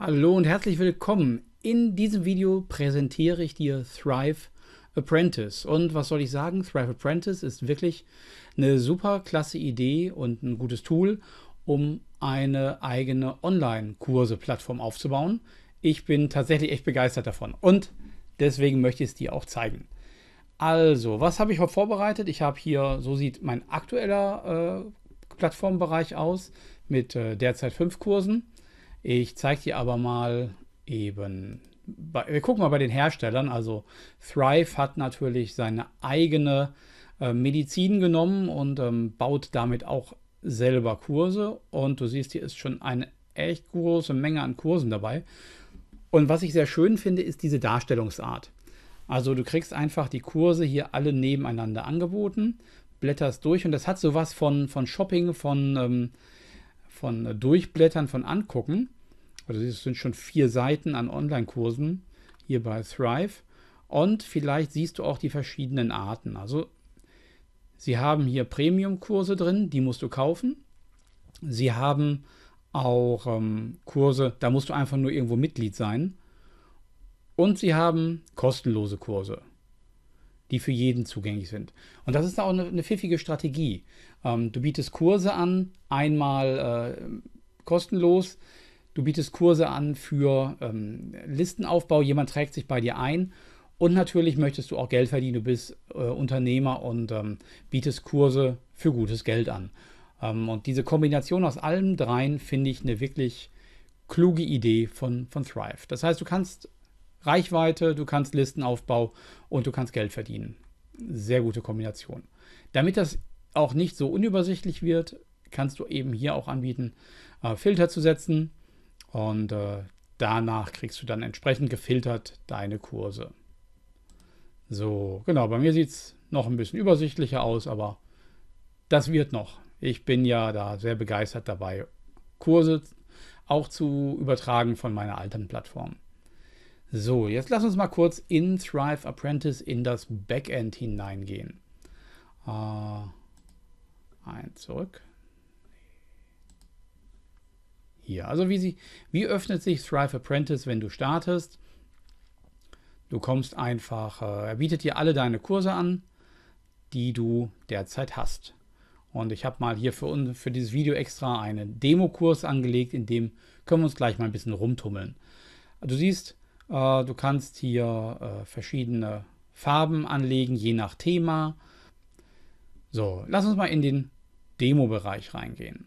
Hallo und herzlich willkommen. In diesem Video präsentiere ich dir Thrive Apprentice. Und was soll ich sagen? Thrive Apprentice ist wirklich eine super klasse Idee und ein gutes Tool, um eine eigene Online-Kurse-Plattform aufzubauen. Ich bin tatsächlich echt begeistert davon und deswegen möchte ich es dir auch zeigen. Also, was habe ich heute vorbereitet? Ich habe hier, so sieht mein aktueller äh, Plattformbereich aus mit äh, derzeit fünf Kursen. Ich zeige dir aber mal eben. wir gucken mal bei den Herstellern. Also Thrive hat natürlich seine eigene äh, Medizin genommen und ähm, baut damit auch selber Kurse. Und du siehst, hier ist schon eine echt große Menge an Kursen dabei. Und was ich sehr schön finde, ist diese Darstellungsart. Also du kriegst einfach die Kurse hier alle nebeneinander angeboten, blätterst durch und das hat sowas von, von Shopping, von, ähm, von äh, Durchblättern, von Angucken. Also es sind schon vier Seiten an Online-Kursen hier bei Thrive. Und vielleicht siehst du auch die verschiedenen Arten. Also sie haben hier Premium-Kurse drin, die musst du kaufen. Sie haben auch ähm, Kurse, da musst du einfach nur irgendwo Mitglied sein. Und sie haben kostenlose Kurse, die für jeden zugänglich sind. Und das ist auch eine, eine pfiffige Strategie. Ähm, du bietest Kurse an, einmal äh, kostenlos, Du bietest Kurse an für ähm, Listenaufbau, jemand trägt sich bei dir ein und natürlich möchtest du auch Geld verdienen. Du bist äh, Unternehmer und ähm, bietest Kurse für gutes Geld an. Ähm, und diese Kombination aus allem dreien finde ich eine wirklich kluge Idee von, von Thrive. Das heißt, du kannst Reichweite, du kannst Listenaufbau und du kannst Geld verdienen. Sehr gute Kombination. Damit das auch nicht so unübersichtlich wird, kannst du eben hier auch anbieten, äh, Filter zu setzen, und äh, danach kriegst du dann entsprechend gefiltert deine Kurse. So, genau, bei mir sieht es noch ein bisschen übersichtlicher aus, aber das wird noch. Ich bin ja da sehr begeistert dabei, Kurse auch zu übertragen von meiner alten Plattform. So, jetzt lass uns mal kurz in Thrive Apprentice in das Backend hineingehen. Äh, ein zurück hier. Also wie, sie, wie öffnet sich Thrive Apprentice, wenn du startest? Du kommst einfach, äh, er bietet dir alle deine Kurse an, die du derzeit hast. Und ich habe mal hier für, für dieses Video extra einen Demo-Kurs angelegt, in dem können wir uns gleich mal ein bisschen rumtummeln. Du siehst, äh, du kannst hier äh, verschiedene Farben anlegen, je nach Thema. So, lass uns mal in den Demo-Bereich reingehen.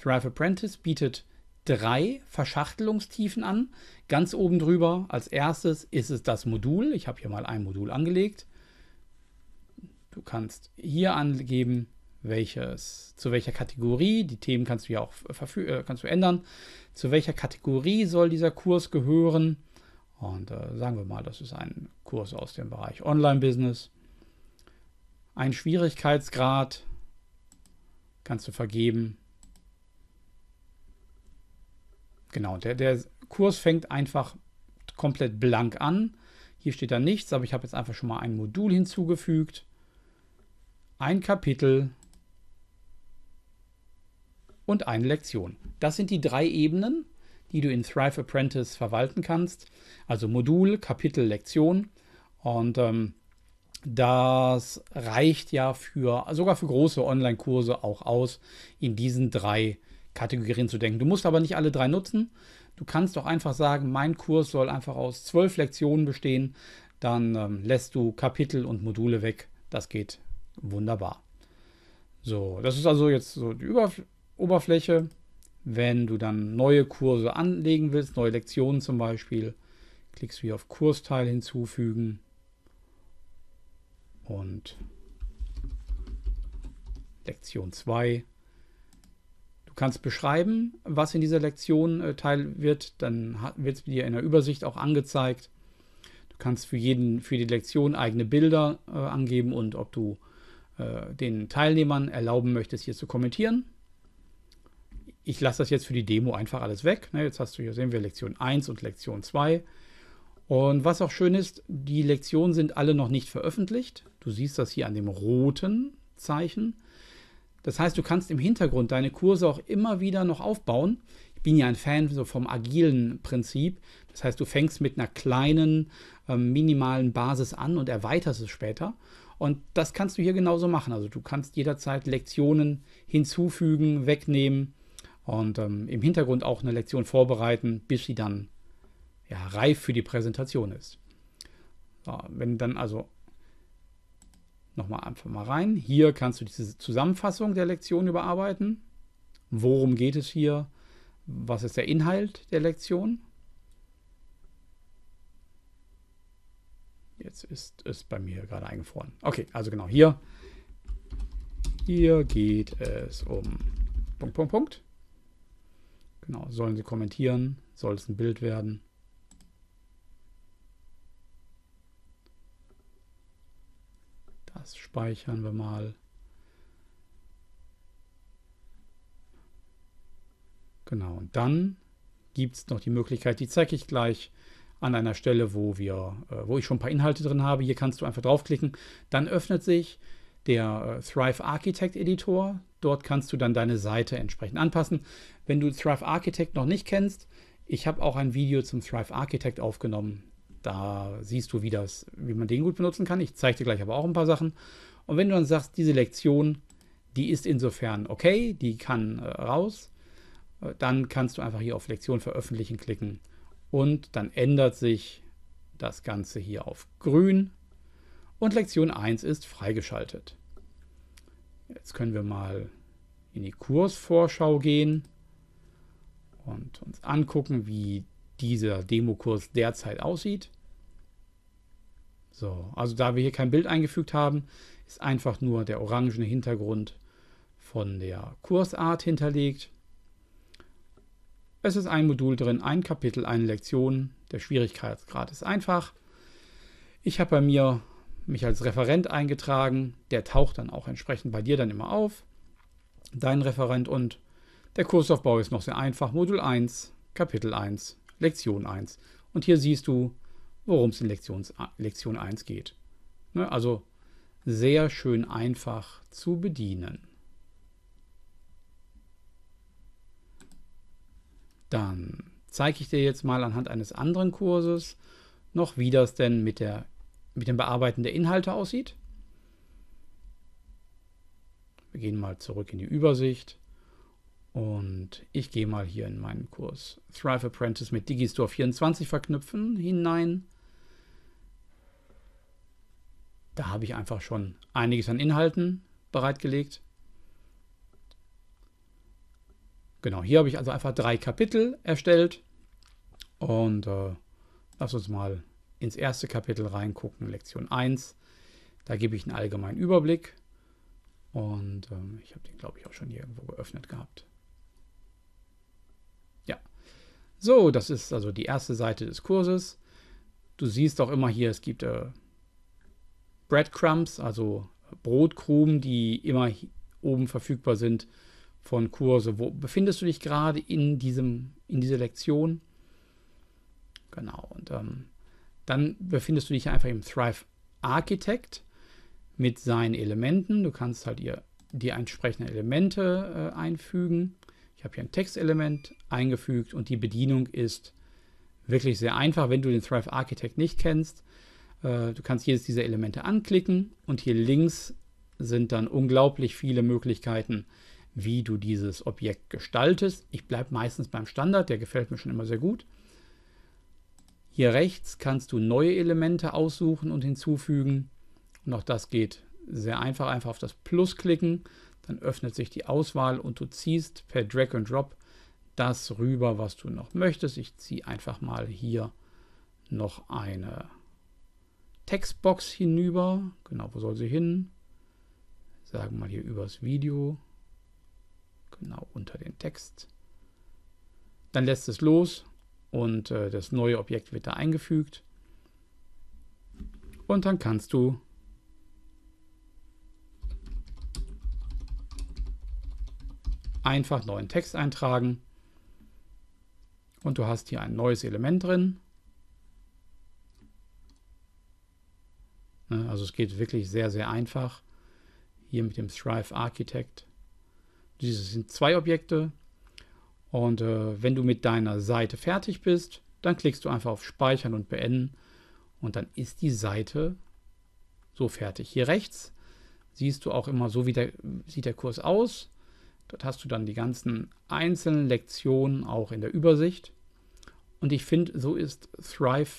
Thrive Apprentice bietet drei Verschachtelungstiefen an. Ganz oben drüber als erstes ist es das Modul. Ich habe hier mal ein Modul angelegt. Du kannst hier angeben, welches, zu welcher Kategorie, die Themen kannst du ja auch äh, kannst du ändern, zu welcher Kategorie soll dieser Kurs gehören. Und äh, sagen wir mal, das ist ein Kurs aus dem Bereich Online-Business. Ein Schwierigkeitsgrad kannst du vergeben. Genau, der, der Kurs fängt einfach komplett blank an. Hier steht da nichts, aber ich habe jetzt einfach schon mal ein Modul hinzugefügt. Ein Kapitel und eine Lektion. Das sind die drei Ebenen, die du in Thrive Apprentice verwalten kannst. Also Modul, Kapitel, Lektion. Und ähm, das reicht ja für sogar für große Online-Kurse auch aus in diesen drei Ebenen. Kategorien zu denken. Du musst aber nicht alle drei nutzen. Du kannst doch einfach sagen, mein Kurs soll einfach aus zwölf Lektionen bestehen. Dann ähm, lässt du Kapitel und Module weg. Das geht wunderbar. So, das ist also jetzt so die Überf Oberfläche. Wenn du dann neue Kurse anlegen willst, neue Lektionen zum Beispiel, klickst du hier auf Kursteil hinzufügen und Lektion 2 Du kannst beschreiben, was in dieser Lektion äh, teil wird, dann wird es dir in der Übersicht auch angezeigt. Du kannst für jeden, für die Lektion eigene Bilder äh, angeben und ob du äh, den Teilnehmern erlauben möchtest, hier zu kommentieren. Ich lasse das jetzt für die Demo einfach alles weg. Ne? Jetzt hast du hier, sehen wir Lektion 1 und Lektion 2. Und was auch schön ist, die Lektionen sind alle noch nicht veröffentlicht. Du siehst das hier an dem roten Zeichen. Das heißt, du kannst im Hintergrund deine Kurse auch immer wieder noch aufbauen. Ich bin ja ein Fan so vom agilen Prinzip. Das heißt, du fängst mit einer kleinen, ähm, minimalen Basis an und erweiterst es später. Und das kannst du hier genauso machen. Also du kannst jederzeit Lektionen hinzufügen, wegnehmen und ähm, im Hintergrund auch eine Lektion vorbereiten, bis sie dann ja, reif für die Präsentation ist. So, wenn dann also nochmal einfach mal rein. Hier kannst du diese Zusammenfassung der Lektion überarbeiten. Worum geht es hier? Was ist der Inhalt der Lektion? Jetzt ist es bei mir gerade eingefroren. Okay, also genau hier. Hier geht es um Punkt, Punkt, Punkt. Genau, sollen sie kommentieren? Soll es ein Bild werden? Das speichern wir mal. Genau, und dann gibt es noch die Möglichkeit, die zeige ich gleich an einer Stelle, wo, wir, äh, wo ich schon ein paar Inhalte drin habe. Hier kannst du einfach draufklicken. Dann öffnet sich der äh, Thrive Architect Editor. Dort kannst du dann deine Seite entsprechend anpassen. Wenn du Thrive Architect noch nicht kennst, ich habe auch ein Video zum Thrive Architect aufgenommen. Da siehst du, wie, das, wie man den gut benutzen kann. Ich zeige dir gleich aber auch ein paar Sachen. Und wenn du dann sagst, diese Lektion, die ist insofern okay, die kann äh, raus, äh, dann kannst du einfach hier auf Lektion veröffentlichen klicken und dann ändert sich das Ganze hier auf grün und Lektion 1 ist freigeschaltet. Jetzt können wir mal in die Kursvorschau gehen und uns angucken, wie dieser Demokurs derzeit aussieht. So, also da wir hier kein Bild eingefügt haben, ist einfach nur der orangene Hintergrund von der Kursart hinterlegt. Es ist ein Modul drin, ein Kapitel, eine Lektion. Der Schwierigkeitsgrad ist einfach. Ich habe bei mir mich als Referent eingetragen. Der taucht dann auch entsprechend bei dir dann immer auf. Dein Referent und der Kursaufbau ist noch sehr einfach. Modul 1, Kapitel 1. Lektion 1. Und hier siehst du, worum es in Lektions, Lektion 1 geht. Ne, also sehr schön einfach zu bedienen. Dann zeige ich dir jetzt mal anhand eines anderen Kurses noch, wie das denn mit, der, mit dem Bearbeiten der Inhalte aussieht. Wir gehen mal zurück in die Übersicht. Und ich gehe mal hier in meinen Kurs Thrive Apprentice mit Digistore 24 verknüpfen hinein. Da habe ich einfach schon einiges an Inhalten bereitgelegt. Genau, hier habe ich also einfach drei Kapitel erstellt. Und äh, lass uns mal ins erste Kapitel reingucken, Lektion 1. Da gebe ich einen allgemeinen Überblick. Und ähm, ich habe den, glaube ich, auch schon hier irgendwo geöffnet gehabt. So, das ist also die erste Seite des Kurses. Du siehst auch immer hier, es gibt äh, Breadcrumbs, also Brotkrumen, die immer oben verfügbar sind von Kurse. Wo befindest du dich gerade in, in dieser Lektion? Genau, und ähm, dann befindest du dich einfach im Thrive Architect mit seinen Elementen. Du kannst halt ihr, die entsprechenden Elemente äh, einfügen. Ich habe hier ein Textelement eingefügt und die Bedienung ist wirklich sehr einfach, wenn du den Thrive Architect nicht kennst. Äh, du kannst jedes dieser Elemente anklicken und hier links sind dann unglaublich viele Möglichkeiten, wie du dieses Objekt gestaltest. Ich bleibe meistens beim Standard, der gefällt mir schon immer sehr gut. Hier rechts kannst du neue Elemente aussuchen und hinzufügen. Und auch das geht sehr einfach, einfach auf das Plus klicken dann öffnet sich die Auswahl und du ziehst per Drag and Drop das rüber, was du noch möchtest. Ich ziehe einfach mal hier noch eine Textbox hinüber. Genau, wo soll sie hin? Sagen wir mal hier übers Video. Genau, unter den Text. Dann lässt es los und äh, das neue Objekt wird da eingefügt. Und dann kannst du einfach neuen Text eintragen und du hast hier ein neues Element drin. Ne, also es geht wirklich sehr, sehr einfach. Hier mit dem Thrive Architect. Diese sind zwei Objekte. Und äh, wenn du mit deiner Seite fertig bist, dann klickst du einfach auf Speichern und Beenden. Und dann ist die Seite so fertig. Hier rechts siehst du auch immer, so wie der, sieht der Kurs aus. Dort hast du dann die ganzen einzelnen Lektionen auch in der Übersicht. Und ich finde, so ist Thrive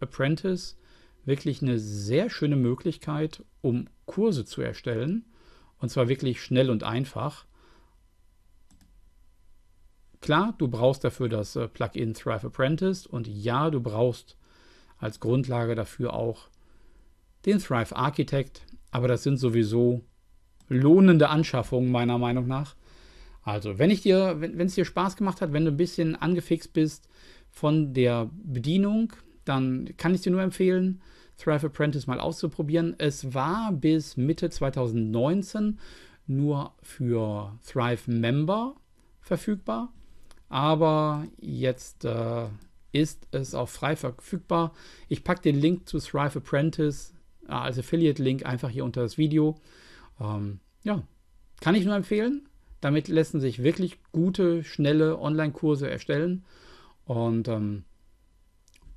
Apprentice wirklich eine sehr schöne Möglichkeit, um Kurse zu erstellen. Und zwar wirklich schnell und einfach. Klar, du brauchst dafür das äh, Plugin Thrive Apprentice und ja, du brauchst als Grundlage dafür auch den Thrive Architect, aber das sind sowieso lohnende Anschaffungen meiner Meinung nach. Also, wenn es dir, wenn, wenn's dir Spaß gemacht hat, wenn du ein bisschen angefixt bist von der Bedienung, dann kann ich dir nur empfehlen, Thrive Apprentice mal auszuprobieren. Es war bis Mitte 2019 nur für Thrive Member verfügbar, aber jetzt äh, ist es auch frei verfügbar. Ich packe den Link zu Thrive Apprentice äh, als Affiliate-Link einfach hier unter das Video. Ähm, ja, kann ich nur empfehlen. Damit lassen sich wirklich gute, schnelle Online-Kurse erstellen. Und, ähm,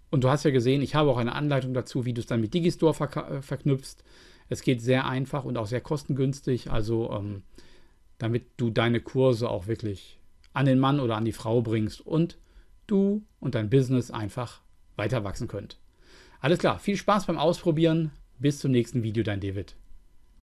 und du hast ja gesehen, ich habe auch eine Anleitung dazu, wie du es dann mit Digistore ver äh, verknüpfst. Es geht sehr einfach und auch sehr kostengünstig. Also ähm, damit du deine Kurse auch wirklich an den Mann oder an die Frau bringst und du und dein Business einfach weiter wachsen könnt. Alles klar, viel Spaß beim Ausprobieren. Bis zum nächsten Video, dein David.